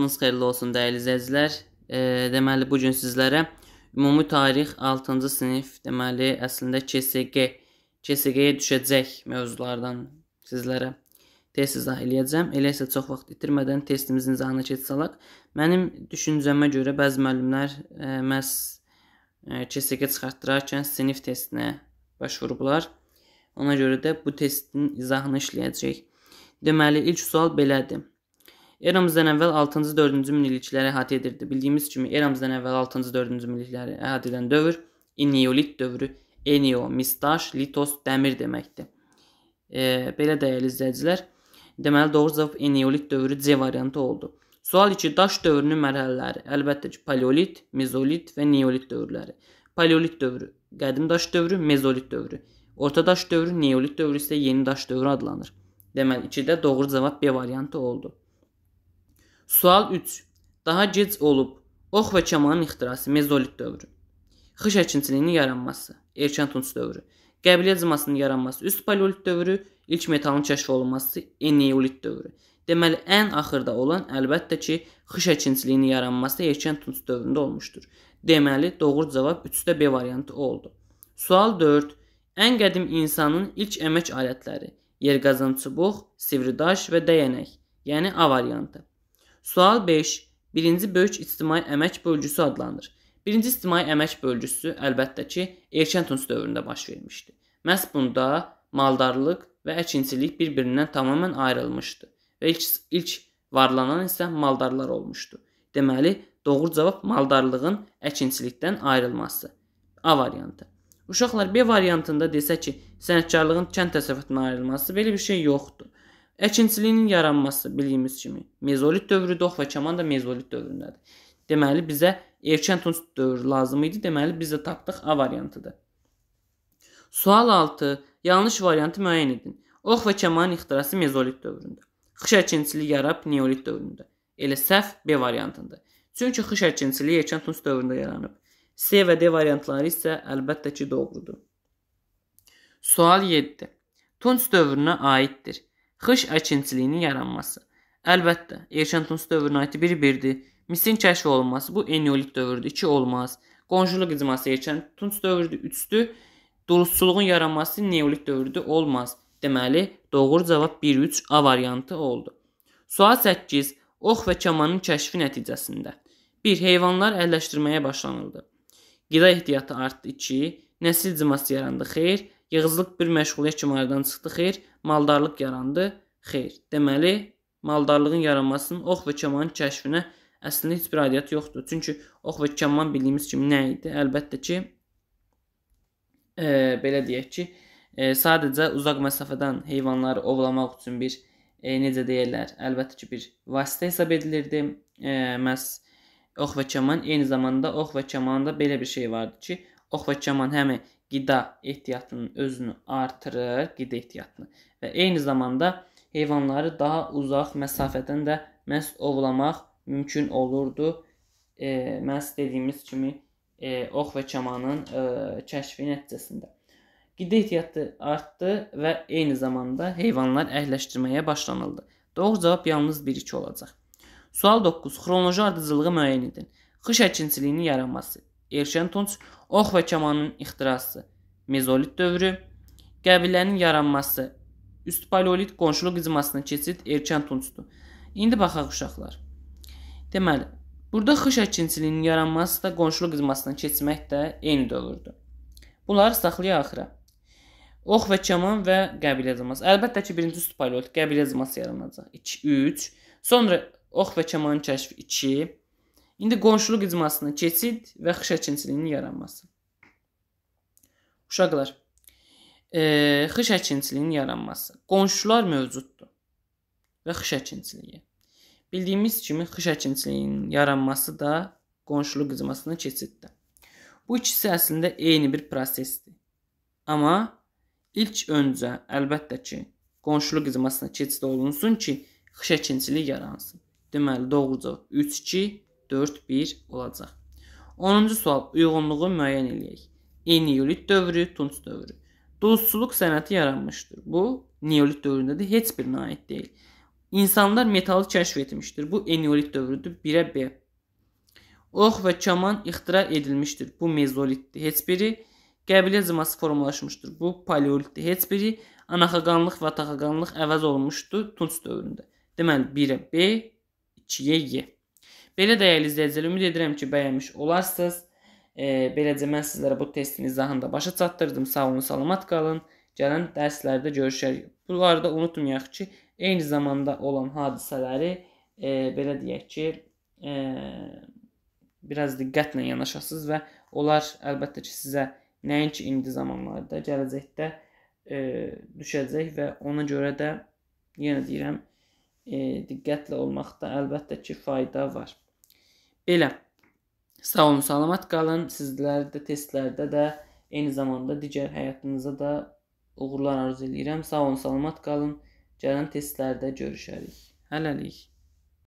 Gününüz xeyirli olsun dəyərli izləyicilər. E, deməli bu gün sizlərə ümumi tarix 6-cı sinif, deməli əslində KSG, KSG-yə düşəcək mövzulardan sizlərə tez izah eləyəcəm. Elə isə çox vaxt itirmədən testimizin izahına keçsək, mənim düşüncəmə görə bəzi müəllimlər e, məs e, KSG çıxartdırarkən sinif testinə başvurublar. Ona görə də bu testin izahını işləyəcəyik. Deməli ilk sual belədir. Eramızdan əvvəl 6-cı 4-cü minillikləri əhatə edirdi. Bildiyimiz kimi eramızdan əvvəl 6-cı 4-cü minillikləri əhatə edən dövr eneolit dövrü, eneo, mistaş, litos, dəmir deməkdir. E, belə dəyərli izləyicilər, deməli doğru cavab eneolit dövrü C variantı oldu. Sual 2 daş dövrünün mərhələləri. Əlbəttə ki, paleolit, mezolit və neolit dövrləri. Paleolit dövrü qədim daş dövrü, mezolit dövrü. Orta daş dövrü, neolit dövrü isə yeni daş dövrü adlanır. Deməli 2-də doğru cavab B variantı oldu. Sual 3. Daha gec olub ox və kamanın ixtirası mezolit dövrü. Xış əkinçiliyinin yaranması, erkən tunç dövrü. Qəbiliyyət cımasının yaranması üst paleolit dövrü, ilk metalın kəşf olunması eneolit dövrü. Deməli, ən axırda olan əlbəttə ki, xış əkinçiliyinin yaranması erkən tunç dövründə olmuşdur. Deməli, doğru cavab 3-də B variantı oldu. Sual 4. Ən qədim insanın ilk əmək alətləri: yerqazan çubuq, sivri daş və dəyənək, yəni A variantı. Sual 5. Birinci böyük ictimai əmək bölgüsü adlanır. Birinci ictimai əmək bölgüsü əlbəttə ki, erkən tunç dövründə baş vermişdi. Məhz bunda maldarlıq və əkinçilik bir-birindən tamamilə ayrılmışdı və ilk, ilk varlanan isə maldarlar olmuşdu. Deməli, doğru cavab maldarlığın əkinçilikdən ayrılması. A variantı. Uşaqlar B variantında desə ki, sənətkarlığın kənd təsərrüfatına ayrılması belə bir şey yoxdur. Əkinçiliyin yaranması bildiyimiz kimi mezolit dövrü dox və kaman da mezolit dövründədir. Deməli bizə erkən tunç dövrü lazım idi. Deməli biz də tapdıq A variantıdır. Sual 6. Yanlış variantı müəyyən edin. Ox və kamanın ixtirası mezolit dövründə. Xış əkinçiliyi yarab neolit dövründə. Elə səhv B variantında. Çünki xış əkinçiliyi erkən tunç dövründə yaranıb. C və D variantları isə əlbəttə ki doğrudur. Sual 7. Tunç dövrünə aiddir. Xış əkinçiliyinin yaranması. Əlbəttə, erkən tunç dövrünə aid bir-birdir. Misin kəşf olunması bu eneolit dövrüdür. 2 olmaz. Qonşuluq icması erkən tunç dövrüdür. 3-dür. Duluzçuluğun yaranması neolit dövrüdür. Olmaz. Deməli, doğru cavab 1-3 A variantı oldu. Sual 8. Ox və kamanın kəşfi nəticəsində 1. Heyvanlar əlləşdirməyə başlanıldı. Qida ehtiyatı artdı. 2. Nəsil ciması yarandı. Xeyr, Yığıcılıq bir məşğuliyyət kimi aradan çıxdı, xeyr, maldarlıq yarandı, xeyr. Deməli, maldarlığın yaranmasının ox və kamanın kəşfinə əslində heç bir aidiyyəti yoxdur. Çünki ox və kaman bildiyimiz kimi nə idi? Əlbəttə ki, e, belə deyək ki, e, sadəcə uzaq məsafədən heyvanları ovlamaq üçün bir e, necə deyirlər, əlbəttə ki, bir vasitə hesab edilirdi. E, məs ox və kaman eyni zamanda ox və kamanda belə bir şey vardı ki, ox və kaman həmi qida ehtiyatının özünü artırır, qida ehtiyatını və eyni zamanda heyvanları daha uzaq məsafədən də məhz ovlamaq mümkün olurdu. E, məhz dediyimiz kimi e, ox və kamanın e, kəşfi nəticəsində. Qida ehtiyatı artdı və eyni zamanda heyvanlar əhləşdirməyə başlanıldı. Doğru cavab yalnız 1-2 olacaq. Sual 9. Xronoloji ardıcılığı müəyyən edin. Xış əkinçiliyinin yaranması erşən tunç, ox və kamanın ixtirası, mezolit dövrü, qəbilənin yaranması, üst paleolit qonşuluq icmasına keçid erkən tunçdur. İndi baxaq uşaqlar. Deməli, burada xış əkinçiliyinin yaranması da qonşuluq icmasına keçmək də eyni dövrdür. Bunları saxlayaq axıra. Ox və kaman və qəbilə icması. Əlbəttə ki, birinci üst paleolit qəbilə icması yaranacaq. 2 3 Sonra ox və kamanın kəşfi 2 İndi qonşuluq icmasının keçid və xışəkinçiliyinin yaranması. Uşaqlar, e, xışəkinçiliyinin yaranması. Qonşular mövcuddur və xışəkinçiliyi. Bildiyimiz kimi xışəkinçiliyinin yaranması da qonşuluq icmasının keçiddir. Bu ikisi əslində eyni bir prosesdir. Amma ilk öncə əlbəttə ki, qonşuluq icmasına keçid olunsun ki, xışəkinçilik yaransın. Deməli, doğruca 3 2 4-1 olacaq. 10-cu sual uyğunluğu müəyyən eləyək. Eneolit dövrü, Tunç dövrü. Duzçuluq sənəti yaranmışdır. Bu neolit dövründədir, heç birinə aid deyil. İnsanlar metalı kəşf etmişdir. Bu eneolit dövrüdür, 1-ə B. Ox və kaman ixtira edilmişdir. Bu mezolitdir, heç biri. Qəbilə cıması formalaşmışdır. Bu paleolitdir, heç biri. Anaxaqanlıq və taxaqanlıq əvəz olunmuşdur Tunç dövründə. Deməli 1-ə B, 2-yə Y. Belə dəyərli izləyicilər, ümid edirəm ki, bəyənmiş olarsınız. E, beləcə mən sizlərə bu testin izahını da başa çatdırdım. Sağ olun, salamat qalın. Gələn dərslərdə görüşərik. Bu arada unutmayaq ki, eyni zamanda olan hadisələri e, belə deyək ki, e, biraz diqqətlə yanaşasınız və onlar əlbəttə ki, sizə nəinki indi zamanlarda, gələcəkdə e, düşəcək və ona görə də yenə deyirəm, e, diqqətli olmaqda əlbəttə ki, fayda var. Belə. Sağ olun, salamat qalın. Sizlərdə testlərdə də eyni zamanda digər həyatınıza da uğurlar arzu edirəm. Sağ olun, salamat qalın. Gələn testlərdə görüşərik. Hələlik.